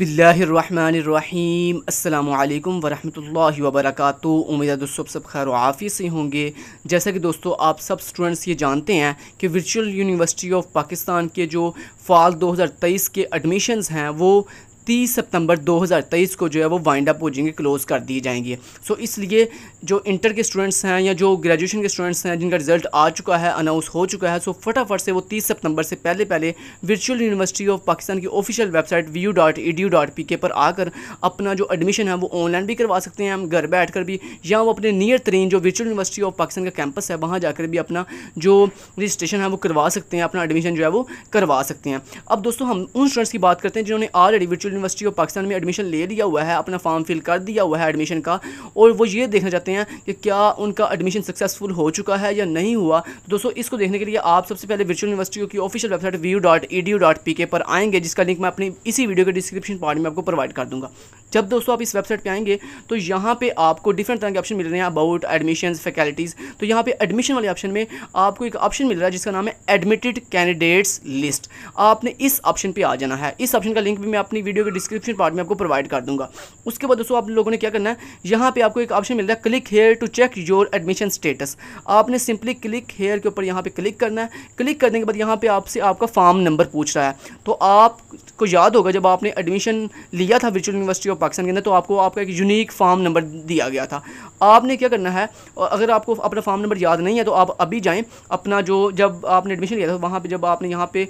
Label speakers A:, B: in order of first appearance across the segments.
A: बसमीम् अल्लाम वरहमल वबरक उम्मीद है दोस्तों सब खैर आफ़ी से होंगे जैसा कि दोस्तों आप सब स्टूडेंट्स ये जानते हैं कि वर्चुअल यूनिवर्सिटी ऑफ पाकिस्तान के जो फॉल 2023 के एडमिशन्स हैं वो 30 सितंबर 2023 को जो है वो वाइंड अप हो जाएंगे क्लोज़ कर दी जाएंगी सो so, इसलिए जो इंटर के स्टूडेंट्स हैं या जो ग्रेजुएशन के स्टूडेंट्स हैं जिनका रिजल्ट आ चुका है अनाउंस हो चुका है सो so, फटाफट से वो तीस सितंबर से पहले पहले वर्चुअल यूनिवर्सिटी ऑफ पाकिस्तान की official website V dot E D dot P K पर आकर अपना जो एडमिशन है वो ऑनलाइन भी करवा सकते हैं हम घर बैठ कर भी या वो अपने नियर तरीन जो वर्चुअल यूनिवर्सिटी ऑफ पाकिस्तान का कैंपस है वहाँ जाकर भी अपना जो रजिस्ट्रेशन है वो करवा सकते हैं अपना एडमिशन जो है वो करवा सकते हैं अब दोस्तों हम उन स्टूडेंट्स की बात करते हैं जिन्होंने already virtual university of Pakistan में एडमिशन ले लिया हुआ है अपना फॉर्म फिल कर दिया हुआ है एडमिशन का और वो ये देखना चाहते हैं कि क्या उनका एडमिशन सक्सेसफुल हो चुका है या नहीं हुआ तो दोस्तों इसको देखने के लिए आप सबसे पहले वर्चुअल यूनिवर्सिटी की ऑफिशियल वेबसाइट व्यू डॉट पर आएंगे जिसका लिंक मैं अपनी इसी वीडियो के डिस्क्रिप्शन पार्ट में आपको प्रोवाइड कर दूंगा जब दोस्तों आप इस वेबसाइट पर आएंगे तो यहाँ पर आपको डिफरेंट तरह के ऑप्शन मिल रहे हैं अबाउट एडमिशन फैकल्टीज़ तो यहाँ पर एडमिशन वाले ऑप्शन में आपको एक ऑप्शन मिल रहा है जिसका नाम है एडमिटेड कैंडिडेट्स लिस्ट आपने इस ऑप्शन पर आ जाना है इस ऑप्शन का लिंक भी मैं अपनी वीडियो के डिस्क्रिप्शन पार्ट में आपको प्रोवाइड कर दूंगा उसके बाद दोस्तों आप लोगों ने क्या करना है यहाँ पर आपको एक ऑप्शन मिल रहा है click here to check your admission status आपने सिंपली क्लिक हेयर के ऊपर यहाँ पे क्लिक करना है क्लिक करने के बाद यहाँ पे आपसे आपका फॉर्म नंबर पूछ रहा है तो आप को याद होगा जब आपने एडमिशन लिया था वर्चुअल यूनिवर्सिटी ऑफ पाकिस्तान के अंदर तो आपको आपका एक यूनिक फॉर्म नंबर दिया गया था आपने क्या करना है अगर आपको अपना फॉर्म नंबर याद नहीं है तो आप अभी जाएँ अपना जो जब आपने एडमिशन लिया था वहाँ पर जब आपने यहाँ पर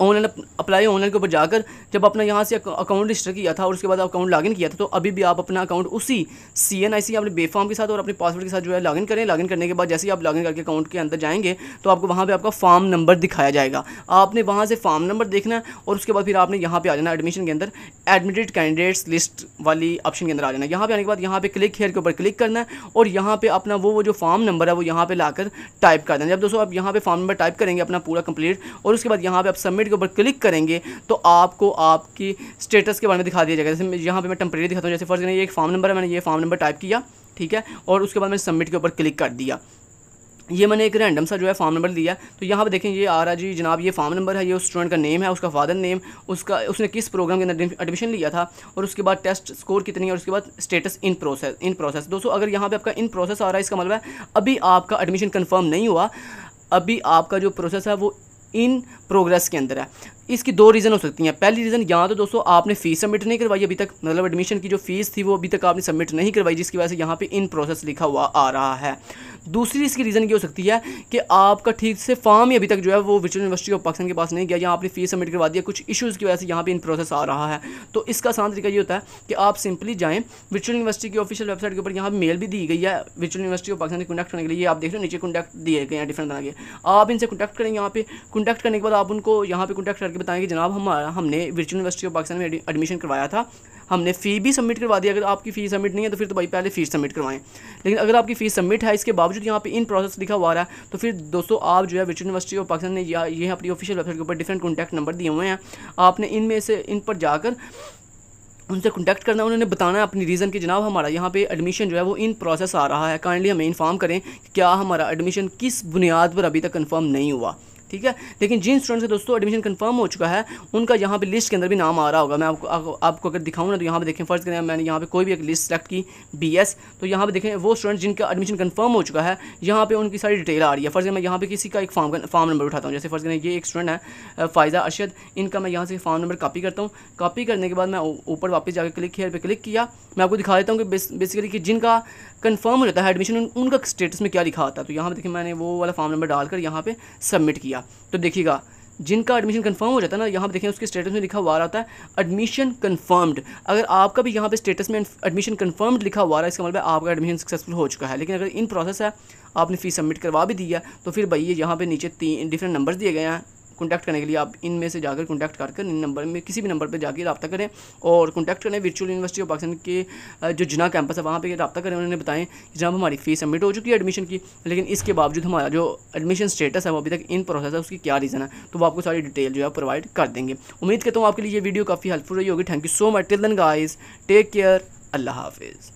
A: ऑनलाइन अप्लाई ऑनलाइन के ऊपर जाकर जब अपना यहाँ से अकाउंट रजिस्टर किया था और उसके बाद अकाउंट लॉगिन किया था तो अभी भी आप अपना अकाउंट उसी सी एन आई सी अपने बेफॉर्म के साथ और अपने पासवर्ड के साथ जो है लॉगिन करें लॉगिन करने के बाद जैसे ही आप लॉगिन करके अकाउंट के अंदर जाएंगे तो आपको वहाँ पर आपका फॉर्म नंबर दिखाया जाएगा आपने वहाँ से फॉर्म नंबर देखना है और उसके बाद फिर आपने यहाँ पर आ जाना एडमिशन के अंदर एडमिटेड कैंडिडेट्स लिस्ट वाली ऑप्शन के अंदर आ जाना यहाँ पर आने के बाद यहाँ पर क्लिक हेयर के ऊपर क्लिक करना है और यहाँ पर अपना वो वो जो फॉर्म नंबर है वो यहाँ पर लाकर टाइप कर देना जब दोस्तों आप यहाँ पर फॉर्म नंबर टाइप करेंगे अपना पूरा कंप्लीट और उसके बाद यहाँ पर आप सबमिट सबमिट के ऊपर क्लिक करेंगे तो आपको आपकी स्टेटस के बारे में दिखा दिया जाएगा जैसे यहाँ पर मैं टेम्प्रेरी दिखाता हूँ जैसे फर्स्ट ये एक फॉर्म नंबर है मैंने ये फॉर्म नंबर टाइप किया ठीक है और उसके बाद मैंने सबमिट के ऊपर क्लिक कर दिया ये मैंने एक रैंडम सा जो है फॉर्म नंबर लिया तो यहाँ पर देखें ये आ रहा जी जनाब ये फॉर्म नंबर है ये उस स्टूडेंट का नेम है उसका फादर नेम उसका उसने किस प्रोग्राम के अंदर एडमिशन लिया था और उसके बाद टेस्ट स्कोर कितनी है और उसके बाद status in process in process दोस्तों अगर यहाँ पर आपका इन प्रोसेस आ रहा है इसका मतलब है अभी आपका एडमिशन कन्फर्म नहीं हुआ अभी आपका जो प्रोसेस है वो इन प्रोग्रेस के अंदर है इसकी दो रीज़न हो सकती हैं पहली रीज़न यहाँ तो दोस्तों आपने फ़ीस सबमिट नहीं करवाई अभी तक मतलब एडमिशन की जो फ़ीस थी वो अभी तक आपने सबमिट नहीं करवाई जिसकी वजह से यहाँ पे इन प्रोसेस लिखा हुआ आ रहा है दूसरी इसकी रीज़न ये हो सकती है कि आपका ठीक से फॉर्म ही अभी तक जो है वो विचुअल यूनिवर्सिटी ऑफ पाकिस्तान के पास नहीं गया या आपने फीस सबमिट करवा दिया कुछ इशूज़ की वजह से यहाँ पर इन प्रोसेस आ रहा है तो इसका आसान तरीका ये होता है कि आप सिंपली जाएँ विचुअल यूनिवर्सिटी की ऑफिशियल वेबसाइट के ऊपर यहाँ मेल भी दी गई है विचुअल यूनिवर्सिटी ऑफ पाकिस्तान से कॉन्टैक्ट करने के लिए आप देख रहे हो नीचे कॉन्टैक्ट दिए गए हैं डिफरेंट तरह के आप इनसे कॉन्टैक्ट करेंगे यहाँ पे कॉन्टैक्ट करने के बाद आप उनको यहाँ पे कॉन्टैक्ट करके बताएंगे जनाब हम हमने विचुअल यूनिवर्सिटी ऑफ पाकिस्तान में एडमिशन करवाया था हमने फ़ी भी सबमिट करवा दिया अगर आपकी फ़ीस सबमिट नहीं है तो फिर तो भाई पहले फ़ीस सबमिट करवाएं लेकिन अगर आपकी फ़ीस सबमिट है इसके बावजूद यहाँ पे इन प्रोसेस लिखा हुआ रहा है तो फिर दोस्तों आप जो है विच यूनिवर्सिटी ऑफ पाकिस्तान ने या ये अपनी ऑफिशियल वेबसाइट के ऊपर डिफरेंट कॉन्टैक्ट नंबर दिए हुए हैं आपने इनमें से इन पर जाकर उनसे कॉन्टैक्ट करना है उन्होंने बताना है अपनी रीज़न कि जनाब हमारा यहाँ पे एडमिशन जो है वो इन प्रोसेस आ रहा है काइंडली हमें इन्फॉर्म करें कि क्या हमारा एडमिशन किस बुनियाद पर अभी तक कन्फर्म नहीं हुआ ठीक है लेकिन जिन स्टूडेंट्स का दोस्तों एडमिशन कन्फर्म हो चुका है उनका यहाँ पर लिस्ट के अंदर भी नाम आ रहा होगा मैं आपको आपको, अगर दिखाऊँ ना तो यहाँ पर देखें फर्स्ट करें मैंने यहाँ पर कोई भी एक लिस्ट सेलेक्ट की बी एस तो यहाँ पर देखें वो स्टूडेंट जिनका एडमिशन कन्फर्म हो चुका है यहाँ पे उनकी सारी डिटेल आ रही है फर्ज मैं यहाँ पे किसी का एक फॉर्म फॉर्म नंबर उठाता हूँ जैसे फर्ज करें ये एक स्टूडेंट है फ़ायज़ा अरशद इनका मैं यहाँ से फॉर्म नंबर कापी करता हूँ कापी करने के बाद मैं ऊपर वापस जाकर क्लिक हेयर पर क्लिक किया मैं आपको दिखा देता हूँ कि बेसिकली कि जिनका कन्फर्म हो जाता है एडमिशन उनका स्टेटस में क्या लिखा आता है तो यहाँ पर देखिए मैंने वो वाला फॉर्म नंबर डालकर यहाँ पर सबमिट किया किया तो देखिएगा जिनका एडमिशन कंफर्म हो जाता है ना यहाँ पर देखें उसके स्टेटस में लिखा हुआ रहता है एडमिशन कंफर्म्ड अगर आपका भी यहाँ पे स्टेटस में एडमिशन कंफर्म्ड लिखा हुआ रहा है इसका मतलब आपका एडमिशन सक्सेसफुल हो चुका है लेकिन अगर इन प्रोसेस है आपने फ़ीस सबमिट करवा भी दिया तो फिर भाई ये यहाँ पे नीचे तीन डिफरेंट नंबर्स दिए गए हैं कॉन्टैक्ट करने के लिए आप इन में से जाकर कॉन्टैक्ट कर इन नंबर में किसी भी नंबर पर जाकर रब्ता करें और कॉन्टैक्ट करें वर्चुअल यूनिवर्सिटी ऑफ पाकिस्तान के जो जिना कैंपस है वहाँ पर रब्ता करें उन्होंने बताएं कि जनाब हमारी फ़ीस सबमिट हो चुकी है एडमिशन की लेकिन इसके बावजूद हमारा जो एडमिशन स्टेटस है वो अभी तक इन प्रोसेस है उसकी क्या रीज़न है तो वो आपको सारी डिटेल जो है प्रोवाइड कर देंगे उम्मीद करता हूँ आपके लिए ये वीडियो काफ़ी हेल्पफुल रही होगी thank you so much till then guys take care अल्लाह हाफिज़